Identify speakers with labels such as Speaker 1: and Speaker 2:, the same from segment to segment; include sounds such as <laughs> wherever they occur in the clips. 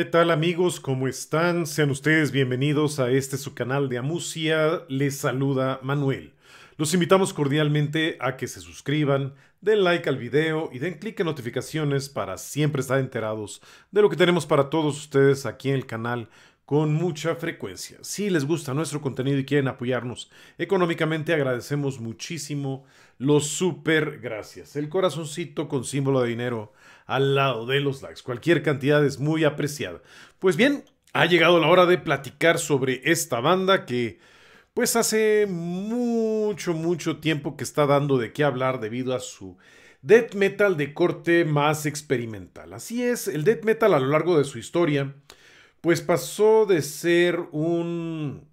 Speaker 1: ¿Qué tal amigos? ¿Cómo están? Sean ustedes bienvenidos a este su canal de Amusia. Les saluda Manuel. Los invitamos cordialmente a que se suscriban, den like al video y den clic en notificaciones para siempre estar enterados de lo que tenemos para todos ustedes aquí en el canal con mucha frecuencia. Si les gusta nuestro contenido y quieren apoyarnos económicamente, agradecemos muchísimo los super gracias. El corazoncito con símbolo de dinero al lado de los likes. Cualquier cantidad es muy apreciada. Pues bien, ha llegado la hora de platicar sobre esta banda que pues hace mucho, mucho tiempo que está dando de qué hablar debido a su death metal de corte más experimental. Así es, el death metal a lo largo de su historia pues pasó de ser un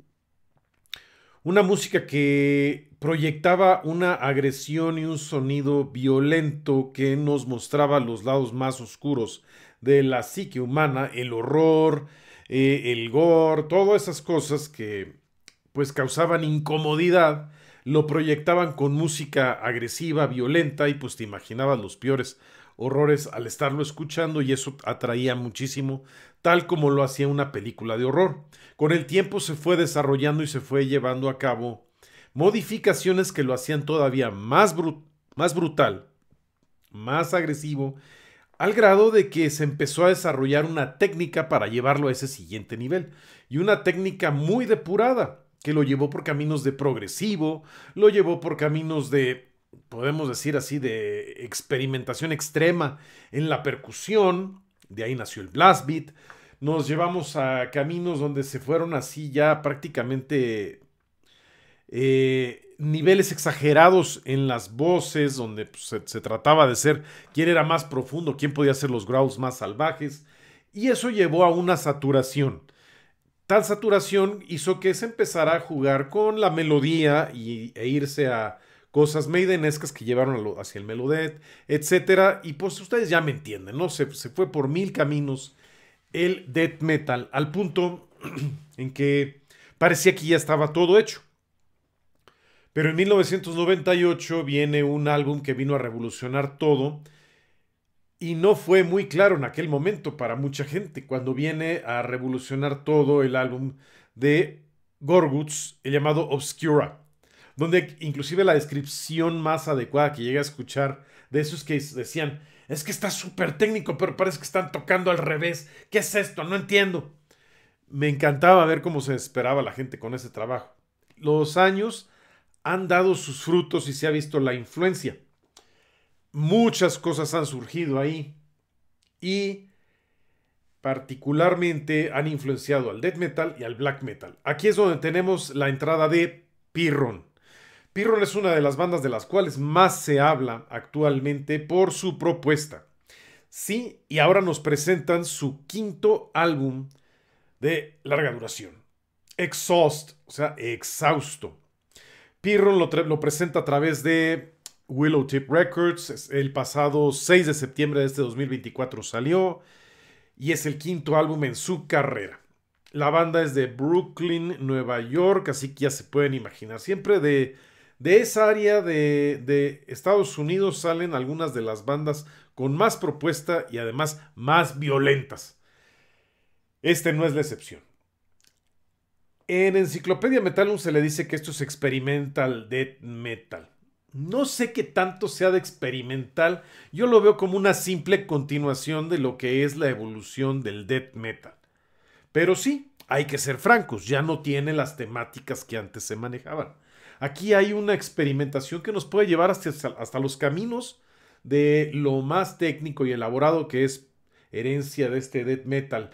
Speaker 1: una música que proyectaba una agresión y un sonido violento que nos mostraba los lados más oscuros de la psique humana, el horror, eh, el gore, todas esas cosas que pues causaban incomodidad lo proyectaban con música agresiva, violenta, y pues te imaginabas los peores horrores al estarlo escuchando y eso atraía muchísimo, tal como lo hacía una película de horror. Con el tiempo se fue desarrollando y se fue llevando a cabo modificaciones que lo hacían todavía más, más brutal, más agresivo, al grado de que se empezó a desarrollar una técnica para llevarlo a ese siguiente nivel y una técnica muy depurada que lo llevó por caminos de progresivo, lo llevó por caminos de, podemos decir así, de experimentación extrema en la percusión, de ahí nació el blast beat, nos llevamos a caminos donde se fueron así ya prácticamente eh, niveles exagerados en las voces, donde pues, se, trataba de ser quién era más profundo, quién podía hacer los growls más salvajes, y eso llevó a una saturación. Tal saturación hizo que se empezara a jugar con la melodía e irse a cosas maidenescas que llevaron hacia el melodet, etc. Y pues ustedes ya me entienden, ¿no? Se, se fue por mil caminos el death metal, al punto <clears throat> en que parecía que ya estaba todo hecho. Pero en 1998 viene un álbum que vino a revolucionar todo, y no fue muy claro en aquel momento para mucha gente cuando viene a revolucionar todo el álbum de Gorguts, el llamado Obscura, donde inclusive la descripción más adecuada que llega a escuchar de esos que decían, es que está súper técnico, pero parece que están tocando al revés, ¿qué es esto? No entiendo. Me encantaba ver cómo se esperaba la gente con ese trabajo. Los años han dado sus frutos y se ha visto la influencia muchas cosas han surgido ahí y particularmente han influenciado al death metal y al black metal. Aquí es donde tenemos la entrada de Pirron. Pirron es una de las bandas de las cuales más se habla actualmente por su propuesta. Sí, y ahora nos presentan su quinto álbum de larga duración. Exhaust, o sea, exhausto. Pirron lo, lo presenta a través de Willow Tip Records. El pasado 6 de septiembre de este 2024 salió y es el quinto álbum en su carrera. La banda es de Brooklyn, Nueva York, así que ya se pueden imaginar. Siempre de, de esa área de, de Estados Unidos salen algunas de las bandas con más propuesta y además más violentas. Este no es la excepción. En Enciclopedia Metalum se le dice que esto es experimental death metal no sé qué tanto sea de experimental, yo lo veo como una simple continuación de lo que es la evolución del death metal. Pero sí, hay que ser francos, ya no tiene las temáticas que antes se manejaban. Aquí hay una experimentación que nos puede llevar hasta, los caminos de lo más técnico y elaborado que es herencia de este death metal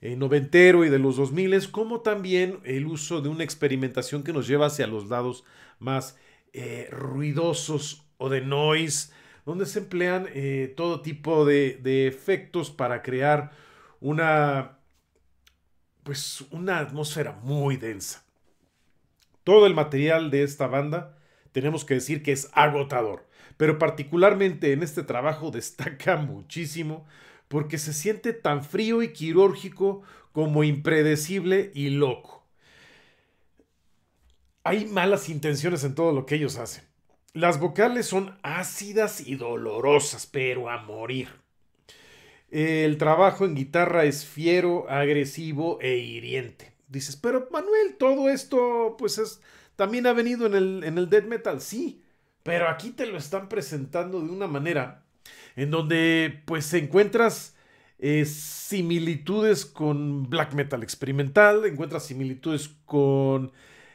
Speaker 1: eh, noventero y de los 2000, como también el uso de una experimentación que nos lleva hacia los lados más eh, ruidosos o de noise, donde se emplean eh, todo tipo de, de, efectos para crear una, pues, una atmósfera muy densa. Todo el material de esta banda tenemos que decir que es agotador, pero particularmente en este trabajo <laughs> destaca muchísimo porque se siente tan frío y quirúrgico como impredecible y loco. Hay malas intenciones en todo lo que ellos hacen. Las vocales son ácidas y dolorosas, pero a morir. El trabajo en guitarra es fiero, agresivo e hiriente. Dices, pero Manuel, todo esto pues es, también ha venido en el, en el death metal, sí, pero aquí te lo están presentando de una manera en donde pues encuentras eh, similitudes con black metal experimental, encuentras similitudes con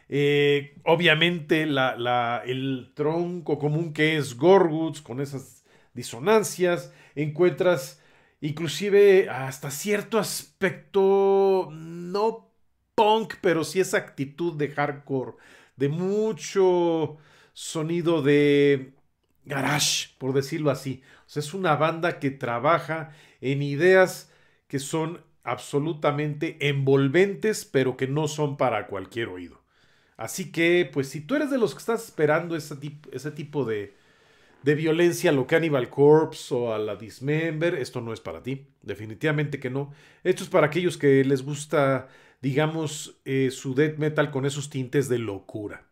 Speaker 1: eh, obviamente el tronco común que es Gorguts, con esas disonancias, encuentras inclusive hasta cierto aspecto, no punk, pero sí esa actitud de hardcore, de mucho sonido de garage, por decirlo así. es una banda que trabaja en ideas que son absolutamente envolventes, pero que no son para cualquier oído. Así que, pues, si tú eres de los que estás esperando ese, tipo de, violencia a lo Cannibal Corpse o a la Dismember, esto no es para ti. Definitivamente que no. Esto es para aquellos que les gusta, digamos, eh, su death metal con esos tintes de locura.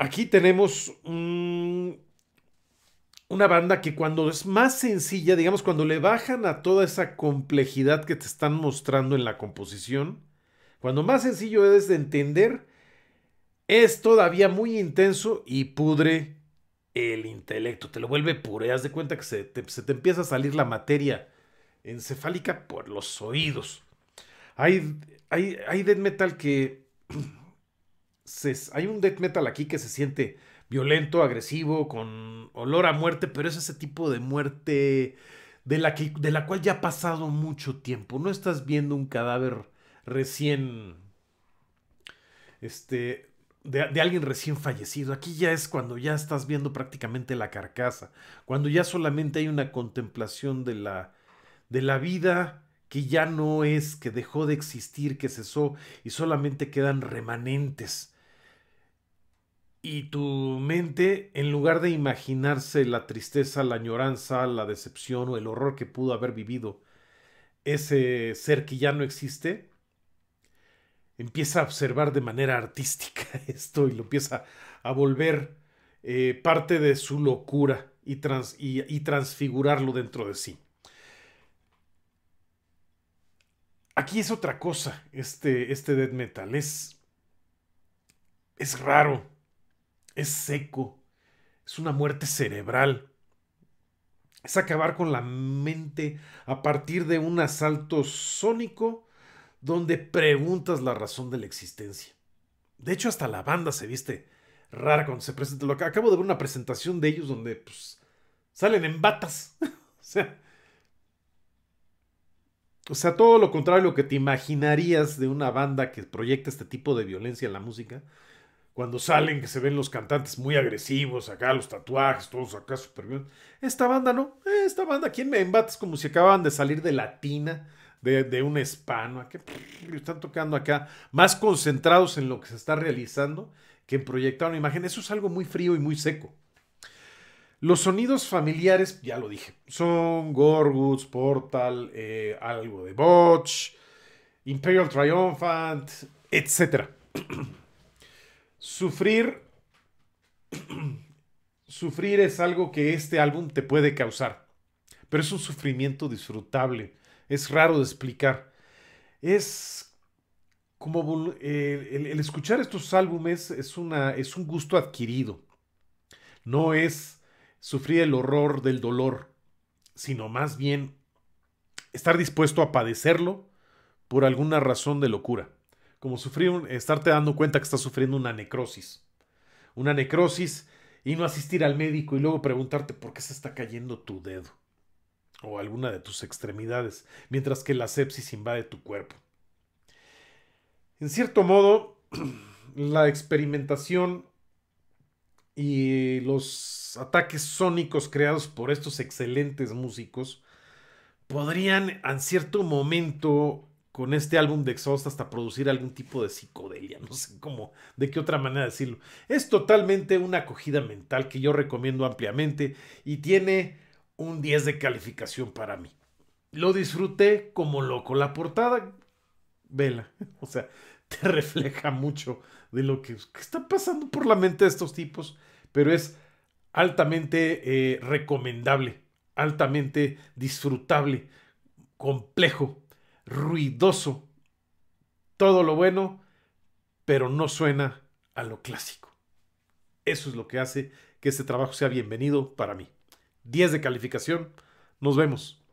Speaker 1: Aquí tenemos una banda que cuando es más sencilla, digamos, cuando le bajan a toda esa complejidad que te están mostrando en la composición, cuando más sencillo es de entender, es todavía muy intenso y pudre el intelecto. Te lo vuelve pure. Haz de cuenta que se te, empieza a salir la materia encefálica por los oídos. Hay, hay, death metal que. <clears throat> hay un death metal aquí que se siente violento, agresivo, con olor a muerte, pero es ese tipo de muerte de la, de la cual ya ha pasado mucho tiempo. No estás viendo un cadáver recién, este, de, alguien recién fallecido. Aquí ya es cuando ya estás viendo prácticamente la carcasa, cuando ya solamente hay una contemplación de la, de la vida que ya no es, que dejó de existir, que cesó y solamente quedan remanentes. Y tu mente, en lugar de imaginarse la tristeza, la añoranza, la decepción o el horror que pudo haber vivido ese ser que ya no existe, empieza a observar de manera artística <laughs> esto y lo empieza a volver eh, parte de su locura y, y, transfigurarlo dentro de sí. Aquí es otra cosa, este, este death metal. Es, es raro, es seco, es una muerte cerebral. Es acabar con la mente a partir de un asalto sónico donde preguntas la razón de la existencia. De hecho, hasta la banda se viste rara cuando se presenta. Lo acabo de ver una presentación de ellos donde pues, salen en batas. <laughs> o sea. todo lo contrario a lo que te imaginarías de una banda que proyecta este tipo de violencia en la música. Cuando salen, que se ven los cantantes muy agresivos, acá los tatuajes, todos acá súper bien. Esta banda no, esta banda, ¿quién me Es Como si acababan de salir de la tina de, un hispano Que están tocando acá, más concentrados en lo que se está realizando que en proyectar una imagen. Eso es algo muy frío y muy seco. Los sonidos familiares, ya lo dije, son Gorguts, Portal, eh, algo de Botch, Imperial Triumphant, etc. <clears throat> sufrir, <clears throat> sufrir es algo que este álbum te puede causar, pero es un sufrimiento disfrutable es raro de explicar. Es como el, escuchar estos álbumes es, una, es un gusto adquirido. No es sufrir el horror del dolor, sino más bien estar dispuesto a padecerlo por alguna razón de locura. Como sufrir, estarte dando cuenta que estás sufriendo una necrosis. Una necrosis y no asistir al médico y luego preguntarte por qué se está cayendo tu dedo o alguna de tus extremidades, mientras que la sepsis invade tu cuerpo. En cierto modo, <clears throat> la experimentación y los ataques sónicos creados por estos excelentes músicos podrían en cierto momento con este álbum de Exhaust hasta producir algún tipo de psicodelia, <laughs> no sé cómo, de qué otra manera decirlo. Es totalmente una acogida mental que yo recomiendo ampliamente y tiene un 10 de calificación para mí. Lo disfruté como loco. La portada, vela, <laughs> o sea, te <laughs> refleja mucho de lo que, está pasando por la mente de estos tipos, pero es altamente eh, recomendable, altamente disfrutable, complejo, ruidoso, todo lo bueno, pero no suena a lo clásico. Eso es lo que hace que este trabajo sea bienvenido para mí. 10 de calificación. Nos vemos.